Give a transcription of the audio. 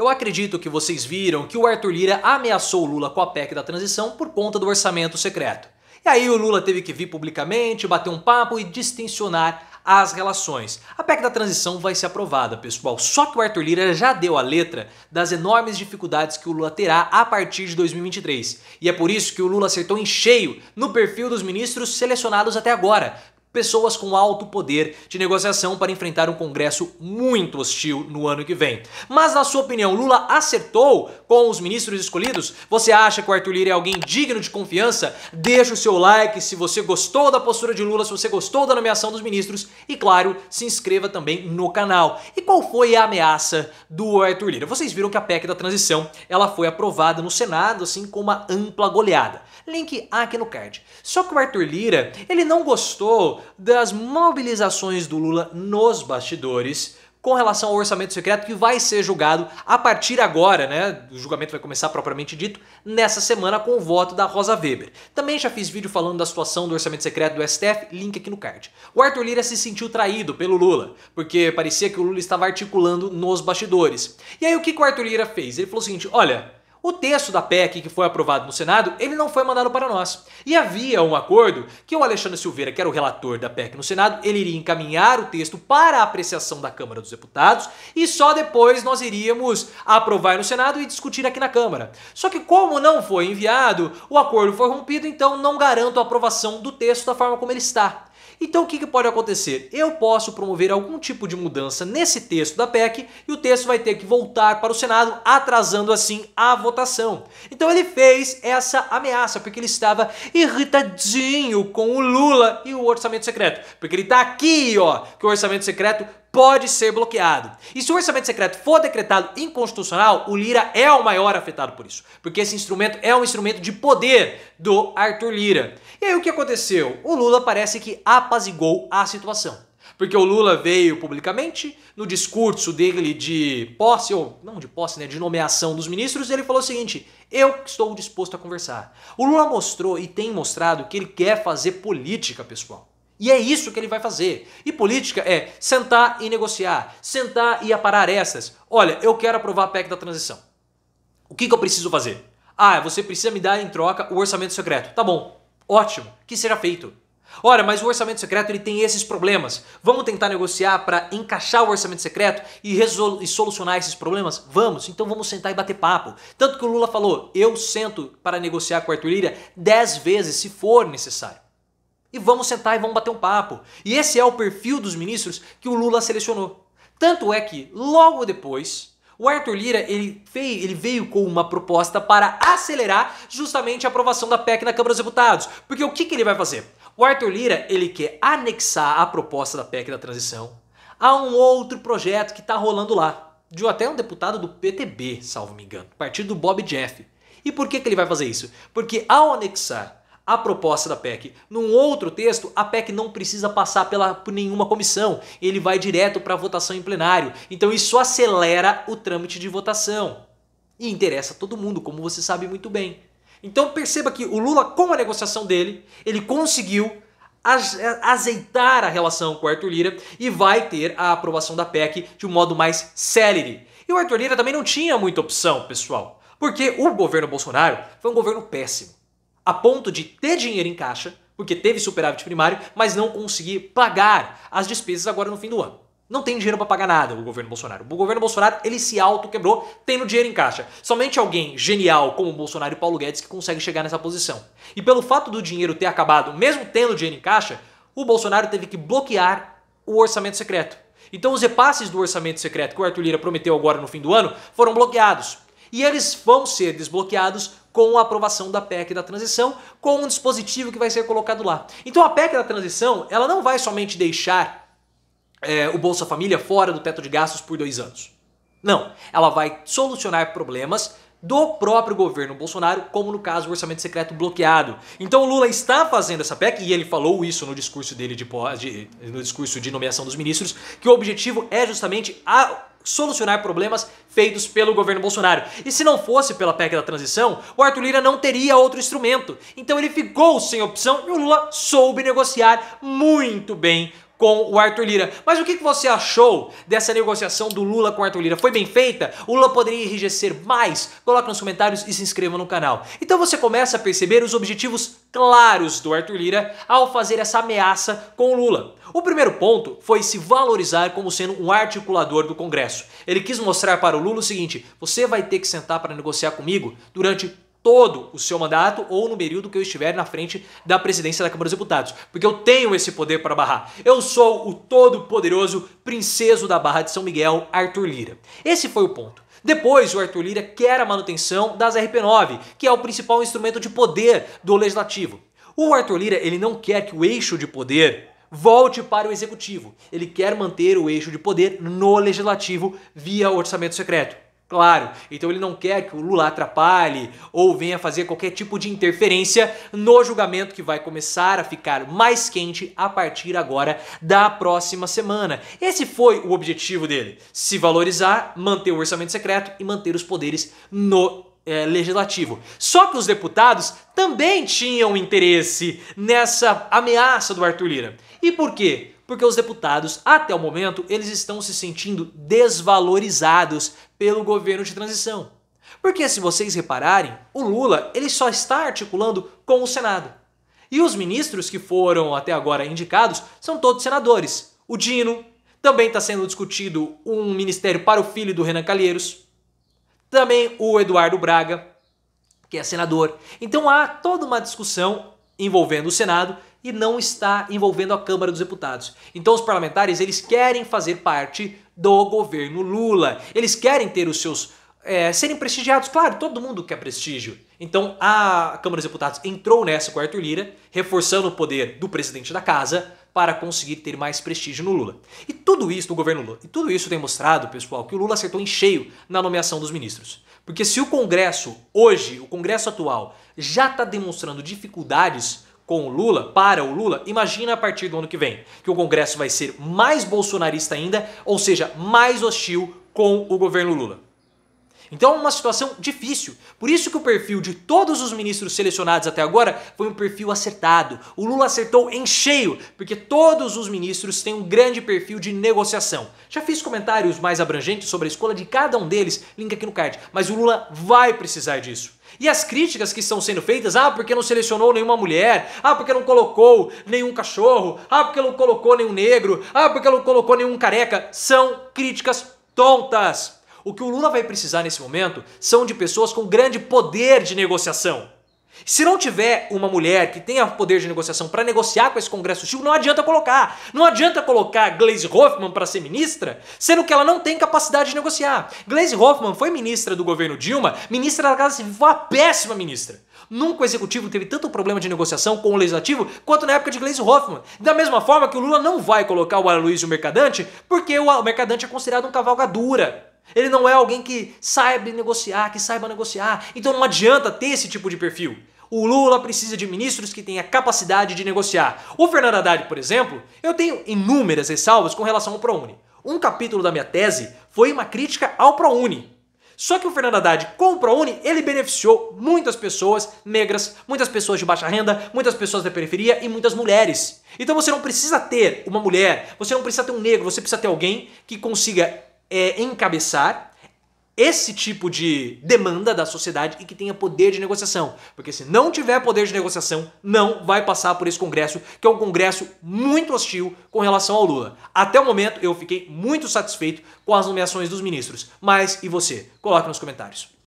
Eu acredito que vocês viram que o Arthur Lira ameaçou o Lula com a PEC da transição por conta do orçamento secreto. E aí o Lula teve que vir publicamente, bater um papo e distensionar as relações. A PEC da transição vai ser aprovada, pessoal. Só que o Arthur Lira já deu a letra das enormes dificuldades que o Lula terá a partir de 2023. E é por isso que o Lula acertou em cheio no perfil dos ministros selecionados até agora, pessoas com alto poder de negociação para enfrentar um Congresso muito hostil no ano que vem. Mas, na sua opinião, Lula acertou com os ministros escolhidos? Você acha que o Arthur Lira é alguém digno de confiança? Deixa o seu like se você gostou da postura de Lula, se você gostou da nomeação dos ministros e, claro, se inscreva também no canal. E qual foi a ameaça do Arthur Lira? Vocês viram que a PEC da transição ela foi aprovada no Senado, assim com uma ampla goleada. Link aqui no card. Só que o Arthur Lira, ele não gostou das mobilizações do Lula nos bastidores com relação ao orçamento secreto que vai ser julgado a partir agora, né? O julgamento vai começar propriamente dito nessa semana com o voto da Rosa Weber. Também já fiz vídeo falando da situação do orçamento secreto do STF, link aqui no card. O Arthur Lira se sentiu traído pelo Lula, porque parecia que o Lula estava articulando nos bastidores. E aí o que, que o Arthur Lira fez? Ele falou o seguinte: "Olha, o texto da PEC que foi aprovado no Senado, ele não foi mandado para nós. E havia um acordo que o Alexandre Silveira, que era o relator da PEC no Senado, ele iria encaminhar o texto para a apreciação da Câmara dos Deputados e só depois nós iríamos aprovar no Senado e discutir aqui na Câmara. Só que como não foi enviado, o acordo foi rompido, então não garanto a aprovação do texto da forma como ele está. Então o que, que pode acontecer? Eu posso promover algum tipo de mudança nesse texto da PEC e o texto vai ter que voltar para o Senado, atrasando assim a votação. Então ele fez essa ameaça porque ele estava irritadinho com o Lula e o orçamento secreto. Porque ele está aqui, ó, que o orçamento secreto pode ser bloqueado. E se o orçamento secreto for decretado inconstitucional, o Lira é o maior afetado por isso, porque esse instrumento é um instrumento de poder do Arthur Lira. E aí o que aconteceu? O Lula parece que apazigou a situação. Porque o Lula veio publicamente, no discurso dele de posse, ou não de posse, né, de nomeação dos ministros, ele falou o seguinte: eu estou disposto a conversar. O Lula mostrou e tem mostrado que ele quer fazer política, pessoal. E é isso que ele vai fazer. E política é sentar e negociar, sentar e aparar essas. Olha, eu quero aprovar a PEC da transição. O que, que eu preciso fazer? Ah, você precisa me dar em troca o orçamento secreto. Tá bom, ótimo, que seja feito. Ora, mas o orçamento secreto ele tem esses problemas. Vamos tentar negociar para encaixar o orçamento secreto e, e solucionar esses problemas? Vamos, então vamos sentar e bater papo. Tanto que o Lula falou: eu sento para negociar com o Arthur Lira 10 vezes se for necessário. E vamos sentar e vamos bater um papo. E esse é o perfil dos ministros que o Lula selecionou. Tanto é que, logo depois, o Arthur Lira ele veio, ele veio com uma proposta para acelerar justamente a aprovação da PEC na Câmara dos Deputados. Porque o que, que ele vai fazer? O Arthur Lira ele quer anexar a proposta da PEC da transição a um outro projeto que está rolando lá. De até um deputado do PTB, salvo me engano, partido do Bob Jeff. E por que, que ele vai fazer isso? Porque ao anexar a proposta da PEC. Num outro texto, a PEC não precisa passar pela, por nenhuma comissão, ele vai direto para votação em plenário. Então isso acelera o trâmite de votação. E interessa todo mundo, como você sabe muito bem. Então perceba que o Lula, com a negociação dele, ele conseguiu azeitar a relação com o Arthur Lira e vai ter a aprovação da PEC de um modo mais célere. E o Arthur Lira também não tinha muita opção, pessoal, porque o governo Bolsonaro foi um governo péssimo a ponto de ter dinheiro em caixa, porque teve superávit primário, mas não conseguir pagar as despesas agora no fim do ano. Não tem dinheiro para pagar nada o governo Bolsonaro. O governo Bolsonaro, ele se auto-quebrou tendo dinheiro em caixa. Somente alguém genial como o Bolsonaro e Paulo Guedes que consegue chegar nessa posição. E pelo fato do dinheiro ter acabado, mesmo tendo dinheiro em caixa, o Bolsonaro teve que bloquear o orçamento secreto. Então os repasses do orçamento secreto que o Arthur Lira prometeu agora no fim do ano foram bloqueados. E eles vão ser desbloqueados com a aprovação da PEC da transição, com um dispositivo que vai ser colocado lá. Então a PEC da transição, ela não vai somente deixar é, o Bolsa Família fora do teto de gastos por dois anos. Não, ela vai solucionar problemas do próprio governo Bolsonaro, como no caso do orçamento secreto bloqueado. Então o Lula está fazendo essa PEC, e ele falou isso no discurso dele de, de no discurso de nomeação dos ministros, que o objetivo é justamente a solucionar problemas feitos pelo governo Bolsonaro. E se não fosse pela PEC da transição, o Arthur Lira não teria outro instrumento. Então ele ficou sem opção e o Lula soube negociar muito bem com o Arthur Lira. Mas o que você achou dessa negociação do Lula com o Arthur Lira? Foi bem feita? O Lula poderia enrijecer mais? Coloca nos comentários e se inscreva no canal. Então você começa a perceber os objetivos claros do Arthur Lira ao fazer essa ameaça com o Lula. O primeiro ponto foi se valorizar como sendo um articulador do Congresso. Ele quis mostrar para o Lula o seguinte: você vai ter que sentar para negociar comigo durante todo o seu mandato ou no período que eu estiver na frente da presidência da Câmara dos Deputados, porque eu tenho esse poder para barrar. Eu sou o todo-poderoso princeso da Barra de São Miguel, Arthur Lira. Esse foi o ponto. Depois, o Arthur Lira quer a manutenção das RP9, que é o principal instrumento de poder do legislativo. O Arthur Lira ele não quer que o eixo de poder volte para o executivo. Ele quer manter o eixo de poder no legislativo via orçamento secreto. Claro, então ele não quer que o Lula atrapalhe ou venha fazer qualquer tipo de interferência no julgamento que vai começar a ficar mais quente a partir agora da próxima semana. Esse foi o objetivo dele: se valorizar, manter o orçamento secreto e manter os poderes no é, legislativo. Só que os deputados também tinham interesse nessa ameaça do Arthur Lira. E por quê? porque os deputados, até o momento, eles estão se sentindo desvalorizados pelo governo de transição. Porque se vocês repararem, o Lula ele só está articulando com o Senado. E os ministros que foram até agora indicados são todos senadores. O Dino, também está sendo discutido um ministério para o filho do Renan Calheiros, também o Eduardo Braga, que é senador. Então há toda uma discussão envolvendo o Senado e não está envolvendo a Câmara dos Deputados. Então os parlamentares eles querem fazer parte do governo Lula. Eles querem ter os seus é, serem prestigiados. Claro, todo mundo quer prestígio. Então a Câmara dos Deputados entrou nessa com Arthur Lira, reforçando o poder do presidente da casa para conseguir ter mais prestígio no Lula. E tudo isso do governo Lula. E tudo isso tem mostrado, pessoal, que o Lula acertou em cheio na nomeação dos ministros. Porque se o Congresso hoje, o Congresso atual, já está demonstrando dificuldades com o Lula, para o Lula, imagina a partir do ano que vem, que o Congresso vai ser mais bolsonarista ainda, ou seja, mais hostil com o governo Lula. Então é uma situação difícil. Por isso que o perfil de todos os ministros selecionados até agora foi um perfil acertado. O Lula acertou em cheio, porque todos os ministros têm um grande perfil de negociação. Já fiz comentários mais abrangentes sobre a escola de cada um deles, link aqui no card, mas o Lula vai precisar disso. E as críticas que estão sendo feitas, ah, porque não selecionou nenhuma mulher, ah, porque não colocou nenhum cachorro, ah, porque não colocou nenhum negro, ah, porque não colocou nenhum careca, são críticas tontas. O que o Lula vai precisar nesse momento são de pessoas com grande poder de negociação. Se não tiver uma mulher que tenha poder de negociação para negociar com esse Congresso hostil, não adianta colocar. Não adianta colocar Glaze Hoffman para ser ministra, sendo que ela não tem capacidade de negociar. Glaze Hoffman foi ministra do governo Dilma, ministra da Casa Civil, uma péssima ministra. Nunca o executivo teve tanto problema de negociação com o legislativo quanto na época de Glaze Hoffman. Da mesma forma que o Lula não vai colocar o Aloysio Mercadante, porque o Mercadante é considerado um cavalgadura. Ele não é alguém que saiba negociar, que saiba negociar. Então não adianta ter esse tipo de perfil. O Lula precisa de ministros que tenham a capacidade de negociar. O Fernando Haddad, por exemplo, eu tenho inúmeras ressalvas com relação ao ProUni. Um capítulo da minha tese foi uma crítica ao ProUni. Só que o Fernando Haddad, com o ProUni, ele beneficiou muitas pessoas negras, muitas pessoas de baixa renda, muitas pessoas da periferia e muitas mulheres. Então você não precisa ter uma mulher, você não precisa ter um negro, você precisa ter alguém que consiga é, encabeçar esse tipo de demanda da sociedade e que tenha poder de negociação. Porque se não tiver poder de negociação, não vai passar por esse Congresso, que é um Congresso muito hostil com relação ao Lula. Até o momento, eu fiquei muito satisfeito com as nomeações dos ministros. Mas, e você? Coloque nos comentários.